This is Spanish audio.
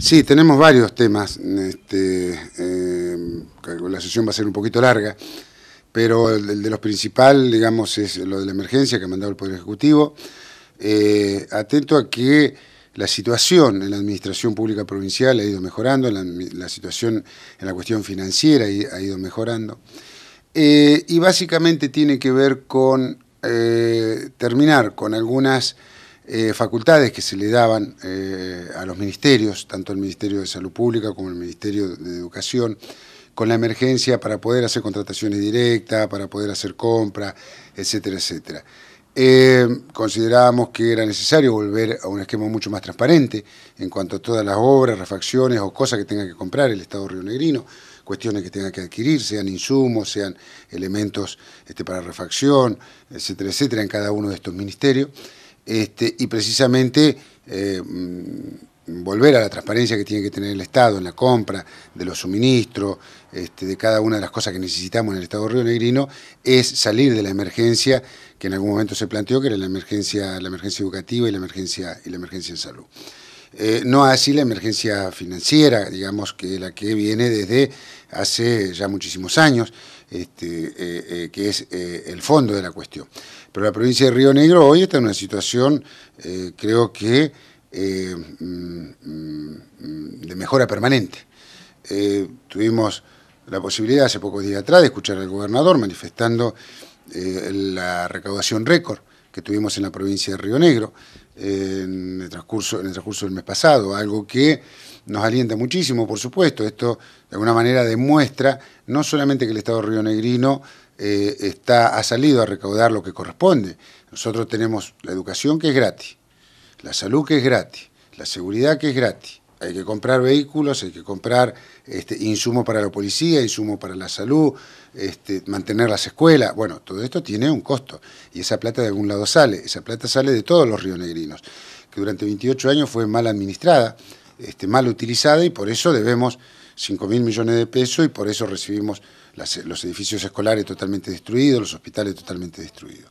Sí, tenemos varios temas. Este, em, la sesión va a ser un poquito larga, pero el, de los principales, digamos, es lo de la emergencia que ha mandado el Poder Ejecutivo. Eh, atento a que la situación en la Administración Pública Provincial ha ido mejorando, la, situación en la cuestión financiera ha ido mejorando. Eh, y básicamente tiene que ver con eh, terminar con algunas eh, facultades que se le daban eh, a los ministerios, tanto el Ministerio de Salud Pública como el Ministerio de Educación, con la emergencia para poder hacer contrataciones directas, para poder hacer compra, etcétera, etcétera. Eh, considerábamos que era necesario volver a un esquema mucho más transparente en cuanto a todas las obras, refacciones o cosas que tenga que comprar el Estado Río Negrino, cuestiones que tenga que adquirir, sean insumos, sean elementos este, para refacción, etcétera, etcétera, en cada uno de estos ministerios. Este, y precisamente eh, mm, volver a la transparencia que tiene que tener el Estado en la compra de los suministros, este, de cada una de las cosas que necesitamos en el Estado Río Negrino, es salir de la emergencia que en algún momento se planteó, que era la emergencia, educativa y la emergencia, y la emergencia en salud. Eh, no así la emergencia financiera, digamos, que la que viene desde hace ya muchísimos años, este, eh, eh, que es el fondo de la cuestión. Pero la provincia de Río Negro hoy está en una situación, creo que, mm, mm, de mejora permanente. tuvimos la posibilidad hace pocos días atrás de escuchar al gobernador manifestando la recaudación récord que tuvimos en la provincia de Río Negro en el, transcurso, en el del mes pasado, algo que nos alienta muchísimo, por supuesto. Esto de alguna manera demuestra no solamente que el Estado rionegrino Negrino eh, está, ha salido a recaudar lo que corresponde. Nosotros tenemos la educación que es gratis, la salud que es gratis, la seguridad que es gratis, hay que comprar vehículos, hay que comprar este, insumos para la policía, insumos para la salud, este, mantener las escuelas. Bueno, todo esto tiene un costo y esa plata de algún lado sale. Esa plata sale de todos los rionegrinos, que durante 28 años fue mal administrada, este, mal utilizada y por eso debemos 5 mil millones de pesos y por eso recibimos los edificios escolares totalmente destruidos, los hospitales totalmente destruidos.